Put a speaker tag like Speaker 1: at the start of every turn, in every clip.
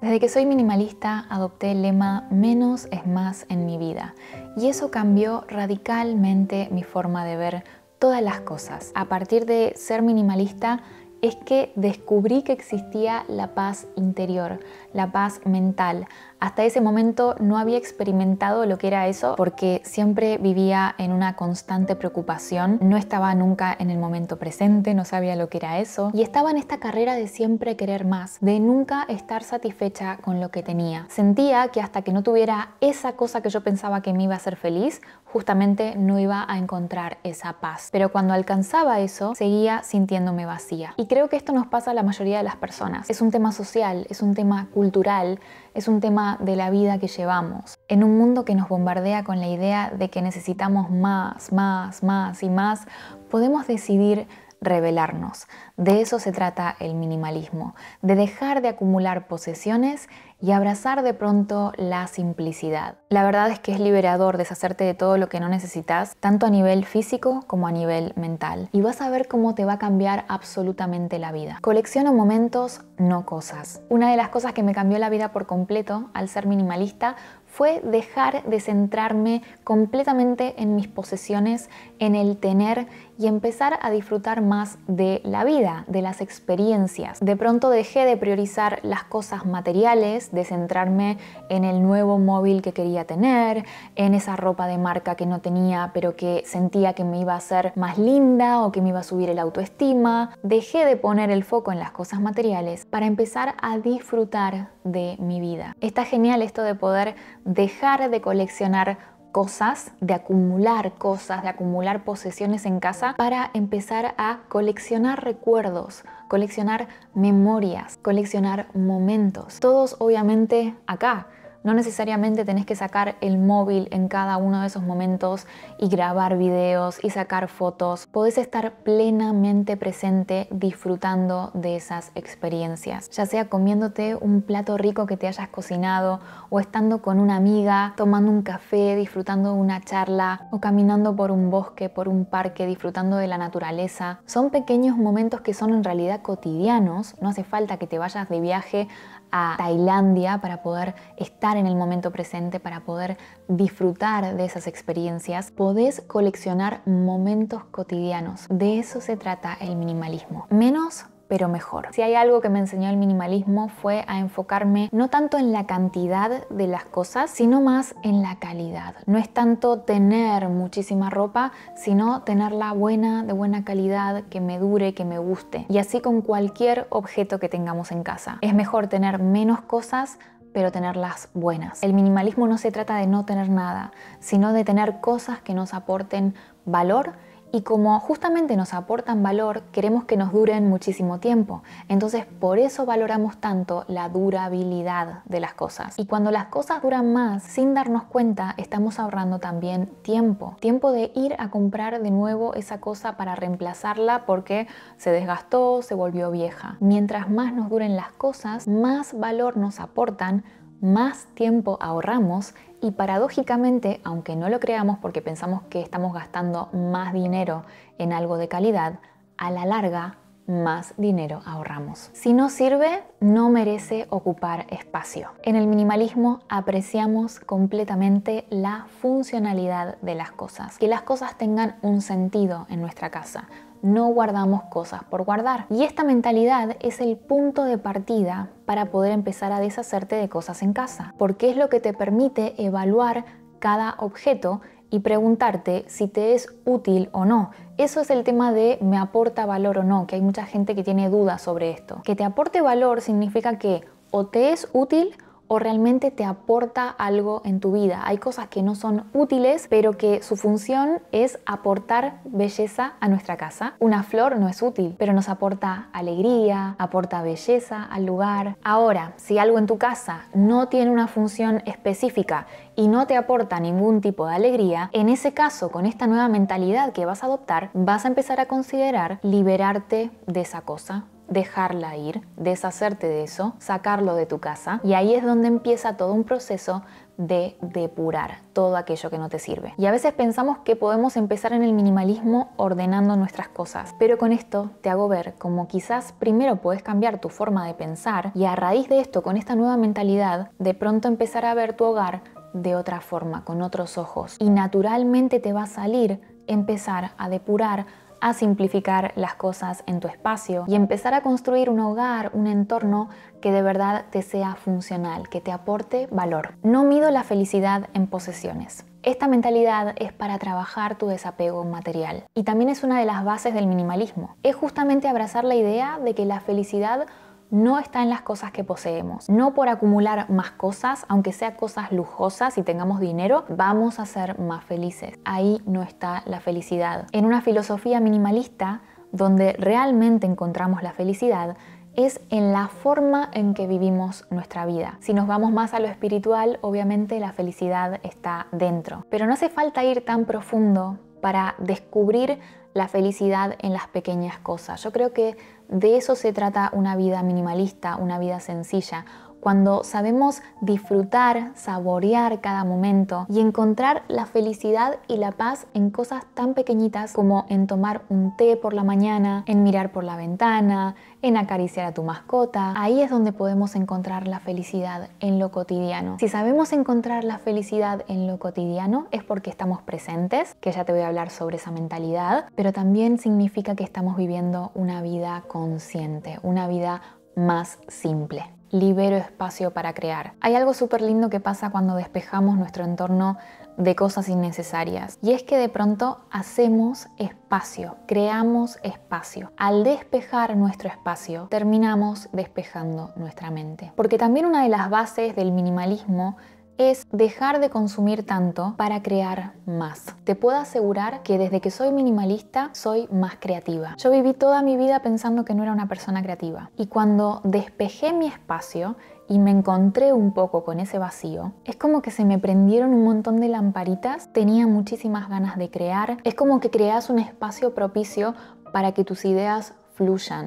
Speaker 1: Desde que soy minimalista adopté el lema menos es más en mi vida y eso cambió radicalmente mi forma de ver todas las cosas. A partir de ser minimalista es que descubrí que existía la paz interior, la paz mental, hasta ese momento no había experimentado lo que era eso porque siempre vivía en una constante preocupación, no estaba nunca en el momento presente, no sabía lo que era eso y estaba en esta carrera de siempre querer más, de nunca estar satisfecha con lo que tenía. Sentía que hasta que no tuviera esa cosa que yo pensaba que me iba a hacer feliz, justamente no iba a encontrar esa paz. Pero cuando alcanzaba eso, seguía sintiéndome vacía. Y creo que esto nos pasa a la mayoría de las personas. Es un tema social, es un tema cultural, es un tema de la vida que llevamos. En un mundo que nos bombardea con la idea de que necesitamos más, más, más y más, podemos decidir revelarnos. De eso se trata el minimalismo, de dejar de acumular posesiones y abrazar de pronto la simplicidad. La verdad es que es liberador deshacerte de todo lo que no necesitas, tanto a nivel físico como a nivel mental. Y vas a ver cómo te va a cambiar absolutamente la vida. Colecciono momentos, no cosas. Una de las cosas que me cambió la vida por completo al ser minimalista fue dejar de centrarme completamente en mis posesiones, en el tener y empezar a disfrutar más de la vida, de las experiencias. De pronto dejé de priorizar las cosas materiales, de centrarme en el nuevo móvil que quería tener, en esa ropa de marca que no tenía pero que sentía que me iba a hacer más linda o que me iba a subir el autoestima. Dejé de poner el foco en las cosas materiales para empezar a disfrutar de mi vida. Está genial esto de poder dejar de coleccionar cosas, de acumular cosas, de acumular posesiones en casa para empezar a coleccionar recuerdos, coleccionar memorias, coleccionar momentos. Todos obviamente acá no necesariamente tenés que sacar el móvil en cada uno de esos momentos y grabar videos y sacar fotos. Podés estar plenamente presente disfrutando de esas experiencias, ya sea comiéndote un plato rico que te hayas cocinado o estando con una amiga, tomando un café, disfrutando de una charla o caminando por un bosque, por un parque, disfrutando de la naturaleza. Son pequeños momentos que son en realidad cotidianos, no hace falta que te vayas de viaje a Tailandia para poder estar en el momento presente, para poder disfrutar de esas experiencias, podés coleccionar momentos cotidianos. De eso se trata el minimalismo. Menos pero mejor. Si hay algo que me enseñó el minimalismo fue a enfocarme no tanto en la cantidad de las cosas, sino más en la calidad. No es tanto tener muchísima ropa, sino tenerla buena, de buena calidad, que me dure, que me guste. Y así con cualquier objeto que tengamos en casa. Es mejor tener menos cosas pero tenerlas buenas. El minimalismo no se trata de no tener nada, sino de tener cosas que nos aporten valor y como justamente nos aportan valor, queremos que nos duren muchísimo tiempo. Entonces por eso valoramos tanto la durabilidad de las cosas. Y cuando las cosas duran más, sin darnos cuenta, estamos ahorrando también tiempo. Tiempo de ir a comprar de nuevo esa cosa para reemplazarla porque se desgastó, se volvió vieja. Mientras más nos duren las cosas, más valor nos aportan más tiempo ahorramos y paradójicamente, aunque no lo creamos porque pensamos que estamos gastando más dinero en algo de calidad, a la larga más dinero ahorramos. Si no sirve, no merece ocupar espacio. En el minimalismo apreciamos completamente la funcionalidad de las cosas, que las cosas tengan un sentido en nuestra casa, no guardamos cosas por guardar. Y esta mentalidad es el punto de partida para poder empezar a deshacerte de cosas en casa, porque es lo que te permite evaluar cada objeto y preguntarte si te es útil o no. Eso es el tema de me aporta valor o no, que hay mucha gente que tiene dudas sobre esto. Que te aporte valor significa que o te es útil o realmente te aporta algo en tu vida. Hay cosas que no son útiles, pero que su función es aportar belleza a nuestra casa. Una flor no es útil, pero nos aporta alegría, aporta belleza al lugar. Ahora, si algo en tu casa no tiene una función específica y no te aporta ningún tipo de alegría, en ese caso, con esta nueva mentalidad que vas a adoptar, vas a empezar a considerar liberarte de esa cosa dejarla ir, deshacerte de eso, sacarlo de tu casa. Y ahí es donde empieza todo un proceso de depurar todo aquello que no te sirve. Y a veces pensamos que podemos empezar en el minimalismo ordenando nuestras cosas, pero con esto te hago ver como quizás primero puedes cambiar tu forma de pensar y a raíz de esto, con esta nueva mentalidad, de pronto empezar a ver tu hogar de otra forma, con otros ojos. Y naturalmente te va a salir empezar a depurar a simplificar las cosas en tu espacio y empezar a construir un hogar, un entorno que de verdad te sea funcional, que te aporte valor. No mido la felicidad en posesiones. Esta mentalidad es para trabajar tu desapego material y también es una de las bases del minimalismo. Es justamente abrazar la idea de que la felicidad no está en las cosas que poseemos. No por acumular más cosas, aunque sea cosas lujosas y tengamos dinero, vamos a ser más felices. Ahí no está la felicidad. En una filosofía minimalista, donde realmente encontramos la felicidad, es en la forma en que vivimos nuestra vida. Si nos vamos más a lo espiritual, obviamente la felicidad está dentro. Pero no hace falta ir tan profundo para descubrir la felicidad en las pequeñas cosas. Yo creo que de eso se trata una vida minimalista, una vida sencilla, cuando sabemos disfrutar, saborear cada momento y encontrar la felicidad y la paz en cosas tan pequeñitas como en tomar un té por la mañana, en mirar por la ventana, en acariciar a tu mascota. Ahí es donde podemos encontrar la felicidad en lo cotidiano. Si sabemos encontrar la felicidad en lo cotidiano es porque estamos presentes, que ya te voy a hablar sobre esa mentalidad, pero también significa que estamos viviendo una vida consciente, una vida más simple libero espacio para crear. Hay algo súper lindo que pasa cuando despejamos nuestro entorno de cosas innecesarias y es que de pronto hacemos espacio, creamos espacio. Al despejar nuestro espacio, terminamos despejando nuestra mente. Porque también una de las bases del minimalismo es dejar de consumir tanto para crear más. Te puedo asegurar que desde que soy minimalista soy más creativa. Yo viví toda mi vida pensando que no era una persona creativa y cuando despejé mi espacio y me encontré un poco con ese vacío, es como que se me prendieron un montón de lamparitas, tenía muchísimas ganas de crear, es como que creas un espacio propicio para que tus ideas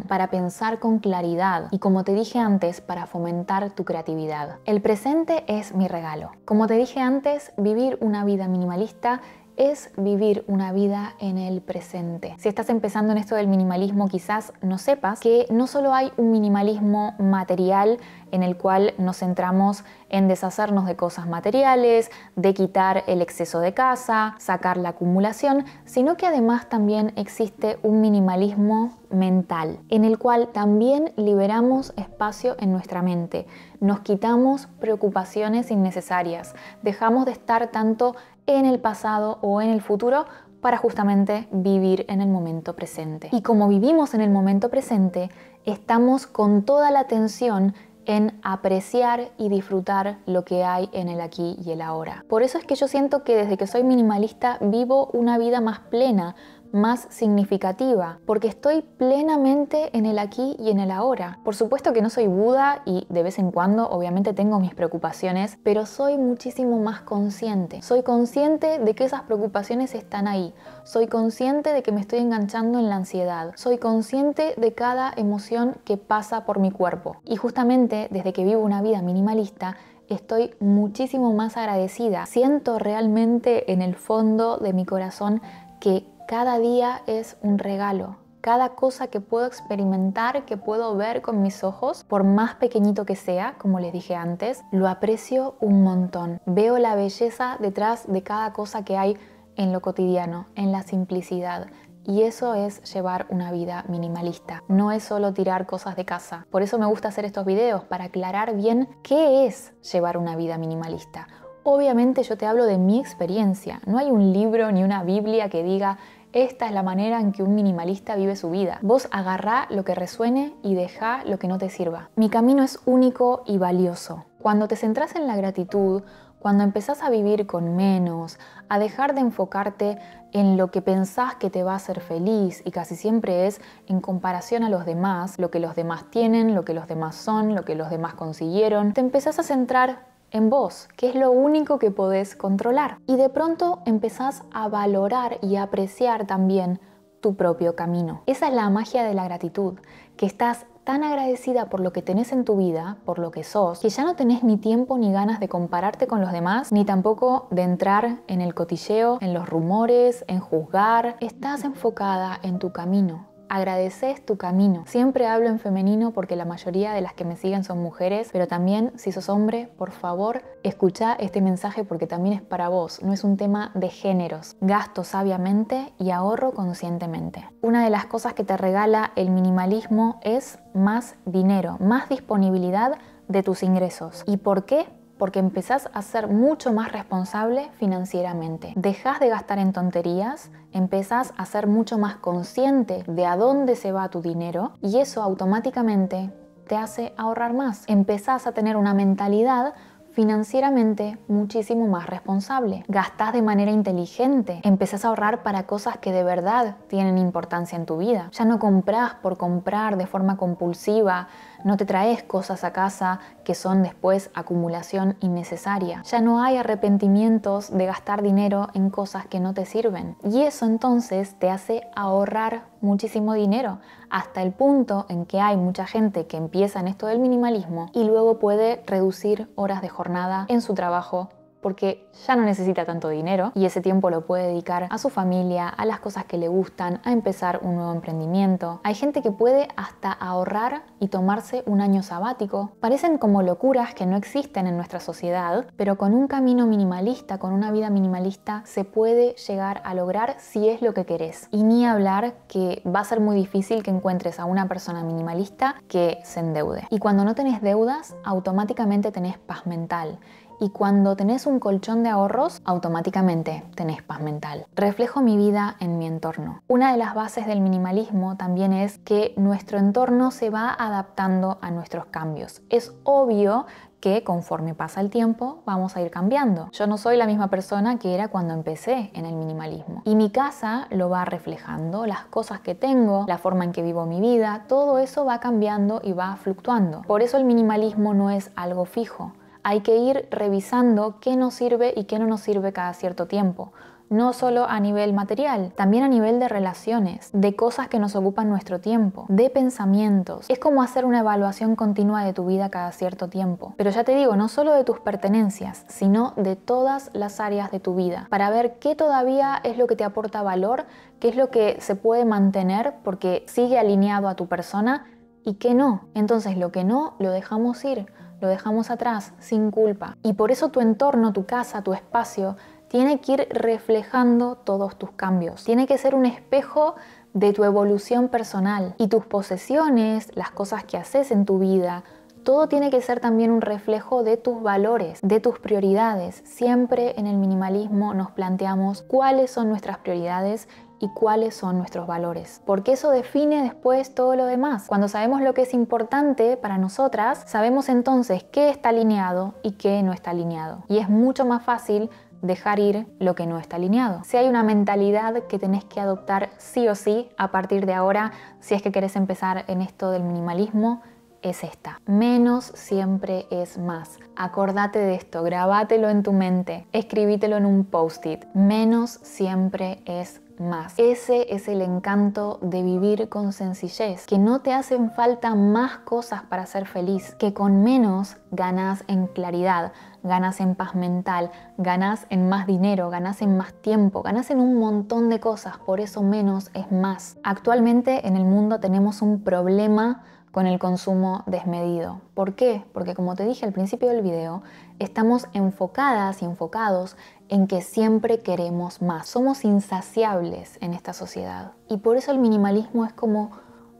Speaker 1: para pensar con claridad y como te dije antes, para fomentar tu creatividad. El presente es mi regalo. Como te dije antes, vivir una vida minimalista es vivir una vida en el presente. Si estás empezando en esto del minimalismo, quizás no sepas que no solo hay un minimalismo material en el cual nos centramos en deshacernos de cosas materiales, de quitar el exceso de casa, sacar la acumulación, sino que además también existe un minimalismo mental, en el cual también liberamos espacio en nuestra mente, nos quitamos preocupaciones innecesarias, dejamos de estar tanto en el pasado o en el futuro para justamente vivir en el momento presente. Y como vivimos en el momento presente, estamos con toda la atención en apreciar y disfrutar lo que hay en el aquí y el ahora. Por eso es que yo siento que desde que soy minimalista vivo una vida más plena, más significativa, porque estoy plenamente en el aquí y en el ahora. Por supuesto que no soy Buda y de vez en cuando obviamente tengo mis preocupaciones, pero soy muchísimo más consciente. Soy consciente de que esas preocupaciones están ahí. Soy consciente de que me estoy enganchando en la ansiedad. Soy consciente de cada emoción que pasa por mi cuerpo. Y justamente desde que vivo una vida minimalista, estoy muchísimo más agradecida. Siento realmente en el fondo de mi corazón que cada día es un regalo. Cada cosa que puedo experimentar, que puedo ver con mis ojos, por más pequeñito que sea, como les dije antes, lo aprecio un montón. Veo la belleza detrás de cada cosa que hay en lo cotidiano, en la simplicidad. Y eso es llevar una vida minimalista. No es solo tirar cosas de casa. Por eso me gusta hacer estos videos, para aclarar bien qué es llevar una vida minimalista. Obviamente yo te hablo de mi experiencia. No hay un libro ni una Biblia que diga esta es la manera en que un minimalista vive su vida. Vos agarrá lo que resuene y dejá lo que no te sirva. Mi camino es único y valioso. Cuando te centrás en la gratitud, cuando empezás a vivir con menos, a dejar de enfocarte en lo que pensás que te va a hacer feliz y casi siempre es en comparación a los demás, lo que los demás tienen, lo que los demás son, lo que los demás consiguieron, te empezás a centrar en vos, que es lo único que podés controlar. Y de pronto empezás a valorar y apreciar también tu propio camino. Esa es la magia de la gratitud, que estás tan agradecida por lo que tenés en tu vida, por lo que sos, que ya no tenés ni tiempo ni ganas de compararte con los demás, ni tampoco de entrar en el cotilleo, en los rumores, en juzgar. Estás enfocada en tu camino, agradeces tu camino. Siempre hablo en femenino porque la mayoría de las que me siguen son mujeres, pero también si sos hombre, por favor, escucha este mensaje porque también es para vos, no es un tema de géneros. Gasto sabiamente y ahorro conscientemente. Una de las cosas que te regala el minimalismo es más dinero, más disponibilidad de tus ingresos. ¿Y por qué? porque empezás a ser mucho más responsable financieramente. Dejás de gastar en tonterías, empezás a ser mucho más consciente de a dónde se va tu dinero y eso automáticamente te hace ahorrar más. Empezás a tener una mentalidad financieramente muchísimo más responsable. Gastás de manera inteligente, empezás a ahorrar para cosas que de verdad tienen importancia en tu vida. Ya no compras por comprar de forma compulsiva, no te traes cosas a casa que son después acumulación innecesaria. Ya no hay arrepentimientos de gastar dinero en cosas que no te sirven. Y eso entonces te hace ahorrar muchísimo dinero, hasta el punto en que hay mucha gente que empieza en esto del minimalismo y luego puede reducir horas de jornada en su trabajo porque ya no necesita tanto dinero y ese tiempo lo puede dedicar a su familia, a las cosas que le gustan, a empezar un nuevo emprendimiento. Hay gente que puede hasta ahorrar y tomarse un año sabático. Parecen como locuras que no existen en nuestra sociedad, pero con un camino minimalista, con una vida minimalista, se puede llegar a lograr si es lo que querés. Y ni hablar que va a ser muy difícil que encuentres a una persona minimalista que se endeude. Y cuando no tenés deudas, automáticamente tenés paz mental y cuando tenés un colchón de ahorros, automáticamente tenés paz mental. Reflejo mi vida en mi entorno. Una de las bases del minimalismo también es que nuestro entorno se va adaptando a nuestros cambios. Es obvio que conforme pasa el tiempo vamos a ir cambiando. Yo no soy la misma persona que era cuando empecé en el minimalismo. Y mi casa lo va reflejando, las cosas que tengo, la forma en que vivo mi vida, todo eso va cambiando y va fluctuando. Por eso el minimalismo no es algo fijo hay que ir revisando qué nos sirve y qué no nos sirve cada cierto tiempo. No solo a nivel material, también a nivel de relaciones, de cosas que nos ocupan nuestro tiempo, de pensamientos. Es como hacer una evaluación continua de tu vida cada cierto tiempo. Pero ya te digo, no solo de tus pertenencias, sino de todas las áreas de tu vida, para ver qué todavía es lo que te aporta valor, qué es lo que se puede mantener porque sigue alineado a tu persona y qué no. Entonces lo que no lo dejamos ir lo dejamos atrás sin culpa. Y por eso tu entorno, tu casa, tu espacio, tiene que ir reflejando todos tus cambios. Tiene que ser un espejo de tu evolución personal. Y tus posesiones, las cosas que haces en tu vida, todo tiene que ser también un reflejo de tus valores, de tus prioridades. Siempre en el minimalismo nos planteamos cuáles son nuestras prioridades y cuáles son nuestros valores, porque eso define después todo lo demás. Cuando sabemos lo que es importante para nosotras, sabemos entonces qué está alineado y qué no está alineado. Y es mucho más fácil dejar ir lo que no está alineado. Si hay una mentalidad que tenés que adoptar sí o sí a partir de ahora, si es que querés empezar en esto del minimalismo, es esta. Menos siempre es más. Acordate de esto, grabátelo en tu mente, escribítelo en un post-it. Menos siempre es más. Ese es el encanto de vivir con sencillez, que no te hacen falta más cosas para ser feliz, que con menos ganas en claridad, ganas en paz mental, ganas en más dinero, ganas en más tiempo, ganas en un montón de cosas, por eso menos es más. Actualmente en el mundo tenemos un problema con el consumo desmedido. ¿Por qué? Porque como te dije al principio del video, estamos enfocadas y enfocados en que siempre queremos más. Somos insaciables en esta sociedad. Y por eso el minimalismo es como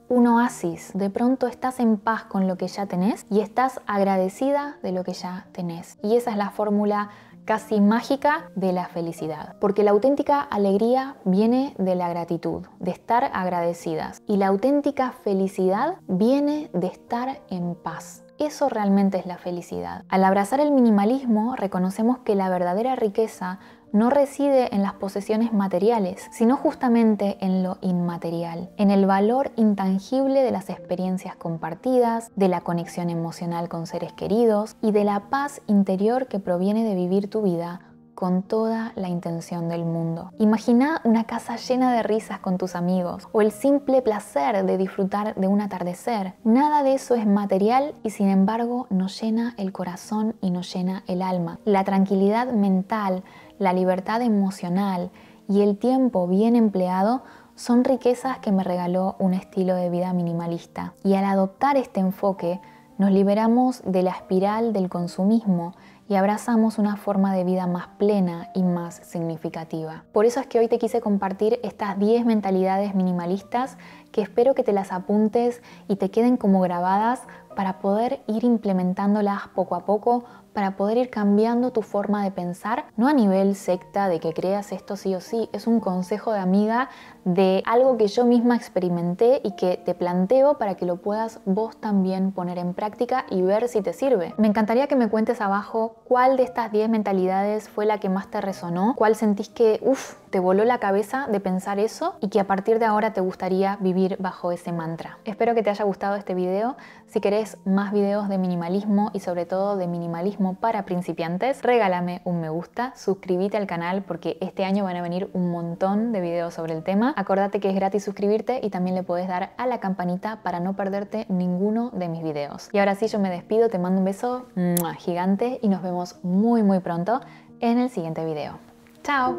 Speaker 1: un oasis. De pronto estás en paz con lo que ya tenés y estás agradecida de lo que ya tenés. Y esa es la fórmula casi mágica de la felicidad. Porque la auténtica alegría viene de la gratitud, de estar agradecidas. Y la auténtica felicidad viene de estar en paz, eso realmente es la felicidad. Al abrazar el minimalismo, reconocemos que la verdadera riqueza no reside en las posesiones materiales, sino justamente en lo inmaterial, en el valor intangible de las experiencias compartidas, de la conexión emocional con seres queridos y de la paz interior que proviene de vivir tu vida con toda la intención del mundo. Imagina una casa llena de risas con tus amigos o el simple placer de disfrutar de un atardecer. Nada de eso es material y sin embargo nos llena el corazón y nos llena el alma. La tranquilidad mental, la libertad emocional y el tiempo bien empleado son riquezas que me regaló un estilo de vida minimalista. Y al adoptar este enfoque, nos liberamos de la espiral del consumismo y abrazamos una forma de vida más plena y más significativa. Por eso es que hoy te quise compartir estas 10 mentalidades minimalistas que espero que te las apuntes y te queden como grabadas para poder ir implementándolas poco a poco para poder ir cambiando tu forma de pensar, no a nivel secta de que creas esto sí o sí, es un consejo de amiga de algo que yo misma experimenté y que te planteo para que lo puedas vos también poner en práctica y ver si te sirve. Me encantaría que me cuentes abajo cuál de estas 10 mentalidades fue la que más te resonó, cuál sentís que, uff, te voló la cabeza de pensar eso y que a partir de ahora te gustaría vivir bajo ese mantra. Espero que te haya gustado este video. Si querés más videos de minimalismo y sobre todo de minimalismo para principiantes, regálame un me gusta, suscríbete al canal porque este año van a venir un montón de videos sobre el tema. Acordate que es gratis suscribirte y también le puedes dar a la campanita para no perderte ninguno de mis videos. Y ahora sí, yo me despido, te mando un beso gigante y nos vemos muy muy pronto en el siguiente video. ¡Chao!